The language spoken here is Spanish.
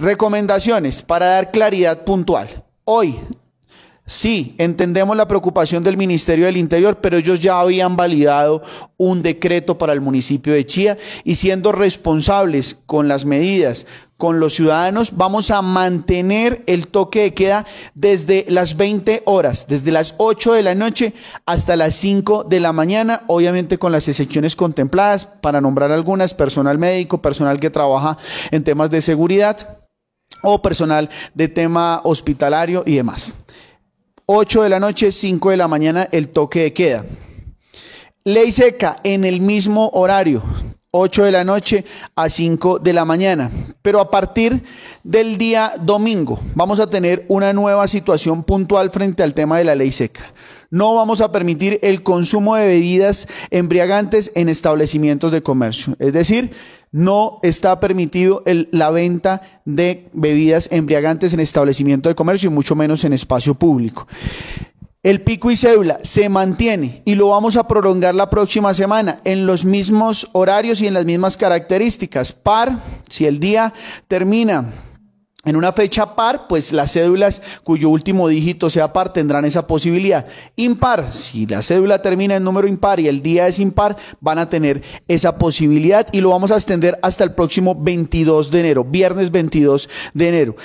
Recomendaciones para dar claridad puntual. Hoy, sí, entendemos la preocupación del Ministerio del Interior, pero ellos ya habían validado un decreto para el municipio de Chía y siendo responsables con las medidas, con los ciudadanos, vamos a mantener el toque de queda desde las 20 horas, desde las 8 de la noche hasta las 5 de la mañana, obviamente con las excepciones contempladas, para nombrar algunas, personal médico, personal que trabaja en temas de seguridad o personal de tema hospitalario y demás. 8 de la noche, 5 de la mañana, el toque de queda. Ley seca en el mismo horario, 8 de la noche a 5 de la mañana. Pero a partir del día domingo vamos a tener una nueva situación puntual frente al tema de la ley seca. No vamos a permitir el consumo de bebidas embriagantes en establecimientos de comercio. Es decir, no está permitido la venta de bebidas embriagantes en establecimiento de comercio y mucho menos en espacio público. El pico y cédula se mantiene y lo vamos a prolongar la próxima semana en los mismos horarios y en las mismas características. Par, si el día termina en una fecha par, pues las cédulas cuyo último dígito sea par tendrán esa posibilidad. Impar, si la cédula termina en número impar y el día es impar, van a tener esa posibilidad y lo vamos a extender hasta el próximo 22 de enero, viernes 22 de enero.